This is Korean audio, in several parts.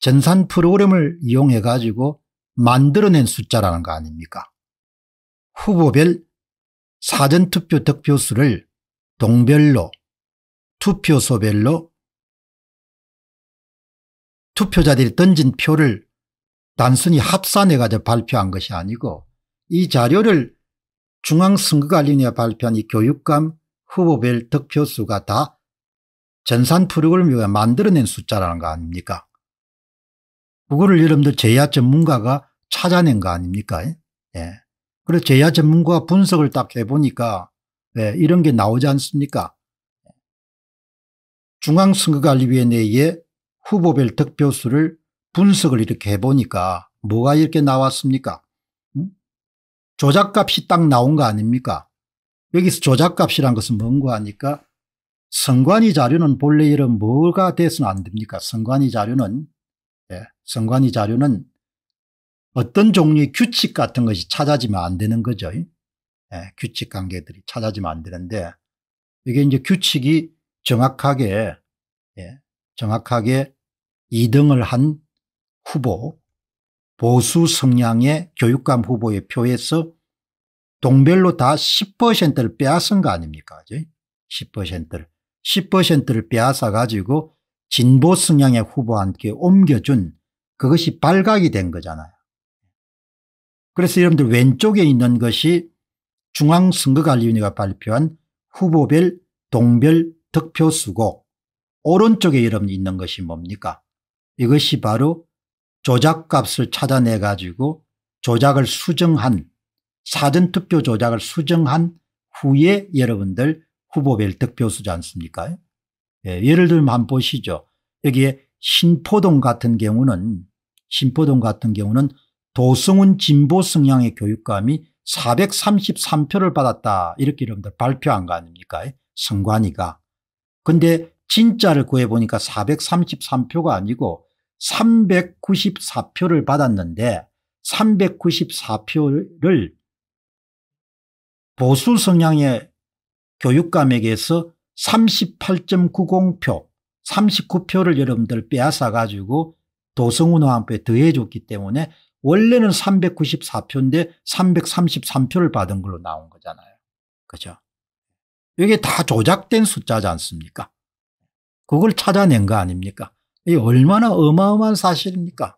전산 프로그램을 이용해 가지고 만들어낸 숫자라는 거 아닙니까 후보별 사전투표 득표수를 동별로 투표소별로 투표자들이 던진 표를 단순히 합산해 가지고 발표한 것이 아니고 이 자료를 중앙선거관리위원회가 발표한 이 교육감 후보별 득표수가 다 전산 프로그램을 만들어낸 숫자라는 거 아닙니까 그거를 여러분들 제야 전문가가 찾아낸 거 아닙니까? 예. 그래서 제야 전문가 분석을 딱 해보니까 예, 이런 게 나오지 않습니까? 중앙선거관리위원회 내에 후보별 득표수를 분석을 이렇게 해보니까 뭐가 이렇게 나왔습니까? 음? 조작값이 딱 나온 거 아닙니까? 여기서 조작값이란 것은 뭔가 하니까 선관위 자료는 본래 이런 뭐가 돼서는 안 됩니까? 선관위 자료는 예, 선관위 자료는 어떤 종류의 규칙 같은 것이 찾아지면 안 되는 거죠. 예, 규칙 관계들이 찾아지면 안 되는데 이게 이제 규칙이 정확하게 예, 정확하게 2등을 한 후보 보수 성향의 교육감 후보의 표에서 동별로 다 10%를 빼앗은 거 아닙니까? 10%를 10%를 빼앗아 가지고 진보 성향의 후보한테 옮겨준 그것이 발각이 된 거잖아요. 그래서 여러분들 왼쪽에 있는 것이 중앙선거관리위원회가 발표한 후보별 동별 득표수고 오른쪽에 여러분 있는 것이 뭡니까 이것이 바로 조작값을 찾아내 가지고 조작을 수정한 사전투표 조작을 수정한 후에 여러분들 후보별 득표수지 않습니까 예, 를 들면 한번 보시죠. 여기에 신포동 같은 경우는 신포동 같은 경우는 도성훈 진보 성향의 교육감이 433표를 받았다 이렇게 여러분들 발표한 거 아닙니까 성관이가 예, 근데 진짜를 구해보니까 433표가 아니고 394표를 받았는데 394표를 보수 성향의 교육감에게서 38.90표 39표를 여러분들 빼앗아 가지고 도성훈 화한표에 더해줬기 때문에 원래는 394표인데 333표를 받은 걸로 나온 거잖아요. 그죠? 이게 다 조작된 숫자지 않습니까? 그걸 찾아낸 거 아닙니까? 이 얼마나 어마어마한 사실입니까?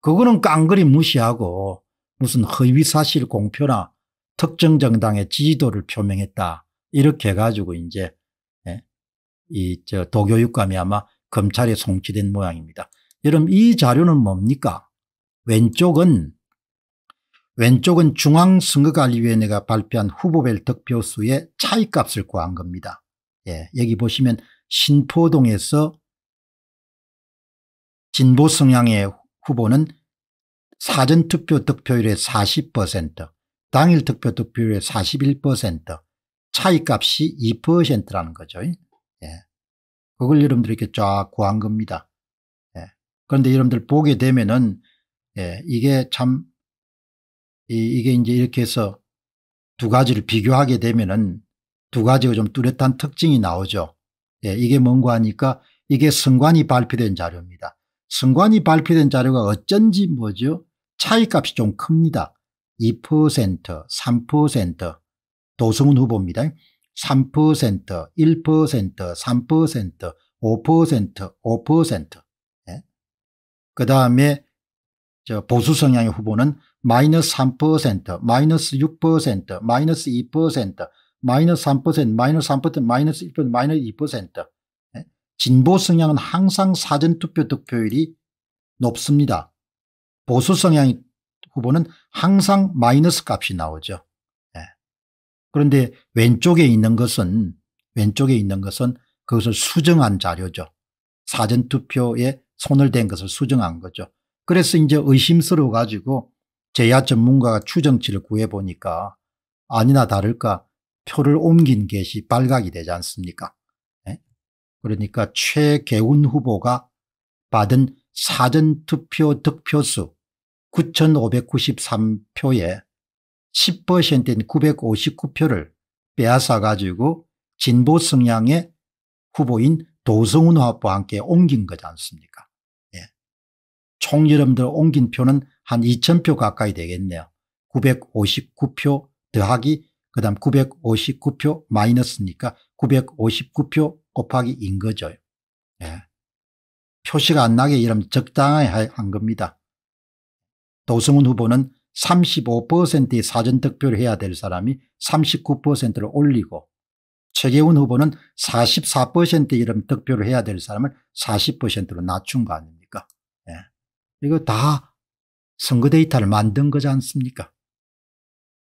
그거는 깡그리 무시하고 무슨 허위사실 공표나 특정 정당의 지지도를 표명했다. 이렇게 해가지고 이제 예, 이저 도교육감이 아마 검찰에 송치된 모양입니다. 여러분 이 자료는 뭡니까? 왼쪽은 왼쪽은 중앙선거관리위원회가 발표한 후보별 득표수의 차이값을 구한 겁니다. 예, 여기 보시면 신포동에서 진보 성향의 후보는 사전투표 득표율의 40%, 당일 투표 득표율의 차이값이 2%라는 거죠. 예. 그걸 여러분들이 이렇게 쫙 구한 겁니다. 예. 그런데 여러분들 보게 되면은 예, 이게 참 이, 게 이제 이렇게 해서 두 가지를 비교하게 되면은 두 가지가 좀 뚜렷한 특징이 나오죠. 예, 이게 뭔가 하니까 이게 승관이 발표된 자료입니다. 승관이 발표된 자료가 어쩐지 뭐죠? 차이값이 좀 큽니다. 2%, 3%, 도성훈 후보입니다. 3%, 1%, 3%, 5%, 5%. 그 다음에 보수 성향의 후보는 마이너스 3%, 마이너스 6%, 마이너스 2%, 마이너스 3%, 마이너스 3%, 마이너스 1%, 마이너스 2%. 예? 진보 성향은 항상 사전투표 득표율이 높습니다. 보수 성향의 후보는 항상 마이너스 값이 나오죠. 그런데 왼쪽에 있는 것은 왼쪽에 있는 것은 그것을 수정한 자료죠. 사전투표에 손을 댄 것을 수정한 거죠. 그래서 이제 의심스러워 가지고 제야 전문가가 추정치를 구해보니까 아니나 다를까 표를 옮긴 것이 발각이 되지 않습니까? 네? 그러니까 최계훈 후보가 받은 사전투표 득표수 9,593표에 10%인 959표를 빼앗아 가지고 진보 성향의 후보인 도성훈 화합부와 함께 옮긴 거지 않습니까 예. 총 여러분들 옮긴 표는 한 2000표 가까이 되겠네요. 959표 더하기 그 다음 959표 마이너스니까 959표 곱하기 인 거죠. 예. 표시가 안 나게 이러면 적당히 한 겁니다. 도성훈 후보는 35%의 사전득표를 해야 될 사람이 39%를 올리고 최재훈 후보는 4 4의 이름 득표를 해야 될 사람을 40%로 낮춘 거 아닙니까? 예. 이거 다 선거 데이터를 만든 거지 않습니까?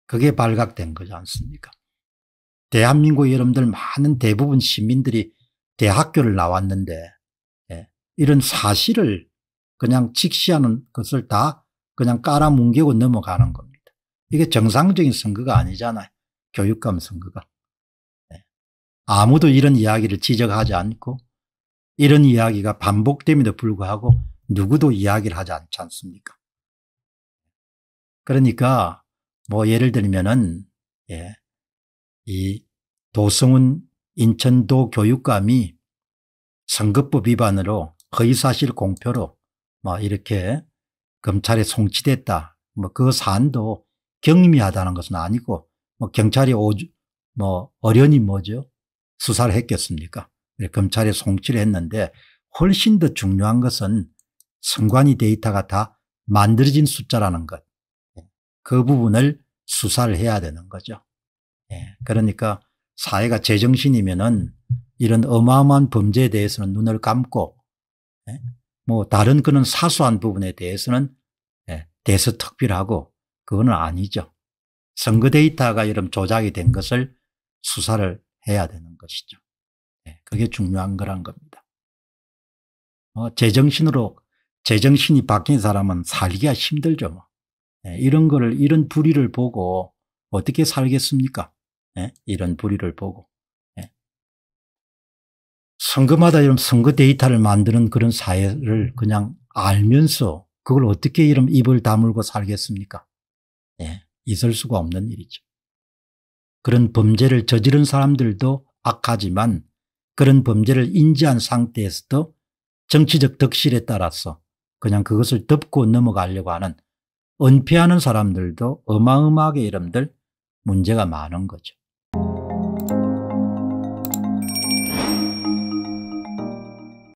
그게 발각된 거지 않습니까? 대한민국 여러분들 많은 대부분 시민들이 대학교를 나왔는데 예. 이런 사실을 그냥 직시하는 것을 다 그냥 깔아뭉개고 넘어가는 겁니다. 이게 정상적인 선거가 아니잖아요. 교육감 선거가. 네. 아무도 이런 이야기를 지적하지 않고 이런 이야기가 반복됨에도 불구하고 누구도 이야기를 하지 않지 않습니까? 그러니까 뭐 예를 들면은 예, 이 도성훈 인천도 교육감이 선거법 위반으로 허위사실 공표로 막 이렇게 검찰에 송치됐다. 뭐그 사안도 경미하다는 것은 아니고 뭐 경찰이 오주, 뭐 어련히 뭐죠? 수사를 했겠습니까? 검찰에 송치를 했는데 훨씬 더 중요한 것은 선관위 데이터가 다 만들어진 숫자라는 것. 예, 그 부분을 수사를 해야 되는 거죠. 예, 그러니까 사회가 제정신이면은 이런 어마어마한 범죄에 대해서는 눈을 감고 예, 뭐 다른 그런 사소한 부분에 대해서는 예, 대서특필하고 그거는 아니죠. 선거 데이터가 여러 조작이 된 것을 수사를 해야 되는 것이죠. 예, 그게 중요한 거란 겁니다. 어, 제정신으로 제정신이 바뀐 사람은 살기가 힘들죠. 뭐. 예, 이런 거를 이런 불의를 보고 어떻게 살겠습니까? 이런 불의를 보고 선거마다 이런 선거 데이터를 만드는 그런 사회를 그냥 알면서 그걸 어떻게 이런 입을 다물고 살겠습니까? 예, 있을 수가 없는 일이죠. 그런 범죄를 저지른 사람들도 악하지만 그런 범죄를 인지한 상태에서도 정치적 덕실에 따라서 그냥 그것을 덮고 넘어가려고 하는 은폐하는 사람들도 어마어마하게 이름들 문제가 많은 거죠.